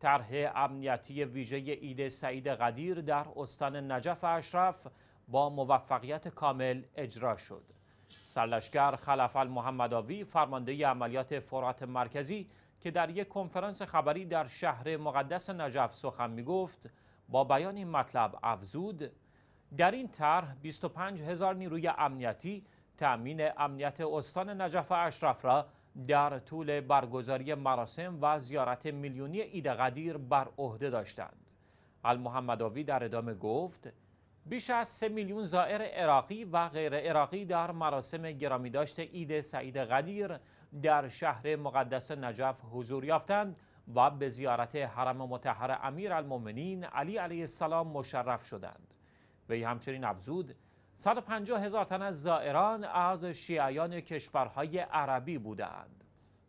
طرح امنیتی ویژه ایده سعید قدیر در استان نجف اشرف با موفقیت کامل اجرا شد. سرلشکر خلف المحمداوی فرمانده عملیات فرات مرکزی که در یک کنفرانس خبری در شهر مقدس نجف سخن می گفت با بیان این مطلب افزود در این طرح 25 هزار نیروی امنیتی تأمین امنیت استان نجف اشرف را در طول برگزاری مراسم و زیارت میلیونی عید قدیر بر عهده داشتند المحمدآوی در ادامه گفت بیش از سه میلیون زائر عراقی و غیر عراقی در مراسم گرامیداشت عید سعید قدیر در شهر مقدس نجف حضور یافتند و به زیارت حرم متحر امیر المومنین علی علیه السلام مشرف شدند وی همچنین افزود 150 هزار تن از زائران از شیعیان کشورهای عربی بودند.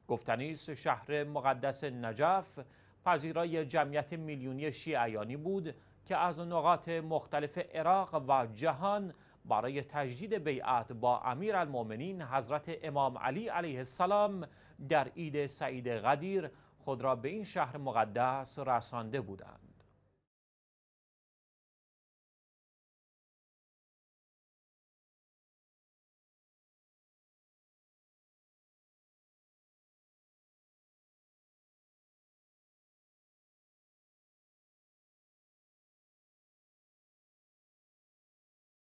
گفتنی شهر مقدس نجف پذیرای جمعیت میلیونی شیعیانی بود که از نقاط مختلف عراق و جهان برای تجدید بیعت با امیر حضرت امام علی علیه السلام در عید سعید غدیر خود را به این شهر مقدس رسانده بودند.